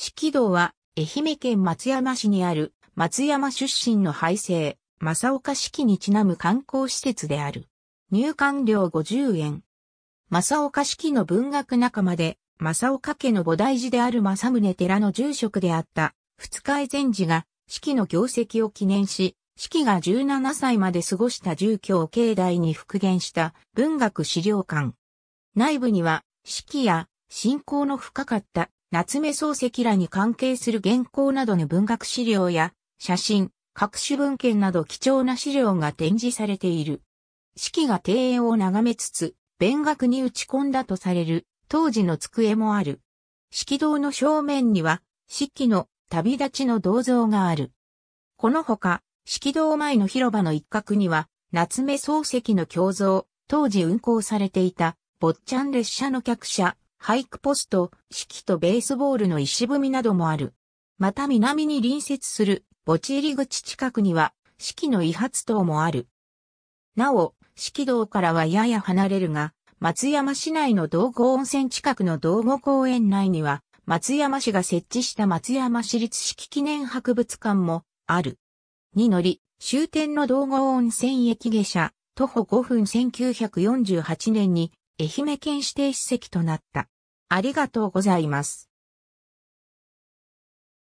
四季堂は、愛媛県松山市にある、松山出身の廃生、正岡四季にちなむ観光施設である。入館料50円。正岡四季の文学仲間で、正岡家の菩提寺である正宗寺の住職であった、二日禅寺が、四季の業績を記念し、四季が17歳まで過ごした住居を境内に復元した文学資料館。内部には、四季や信仰の深かった夏目漱石らに関係する原稿などの文学資料や写真、各種文献など貴重な資料が展示されている。四季が庭園を眺めつつ、勉学に打ち込んだとされる当時の机もある。式堂の正面には、四季の旅立ちの銅像がある。このほか、式堂前の広場の一角には、夏目漱石の胸像、当時運行されていた、坊ちゃん列車の客車、ハイクポスト、四季とベースボールの石踏みなどもある。また南に隣接する墓地入り口近くには四季の遺発塔もある。なお、四季道からはやや離れるが、松山市内の道後温泉近くの道後公園内には、松山市が設置した松山市立四季記念博物館もある。に乗り、終点の道後温泉駅下車、徒歩5分1948年に愛媛県指定史跡となった。ありがとうございます。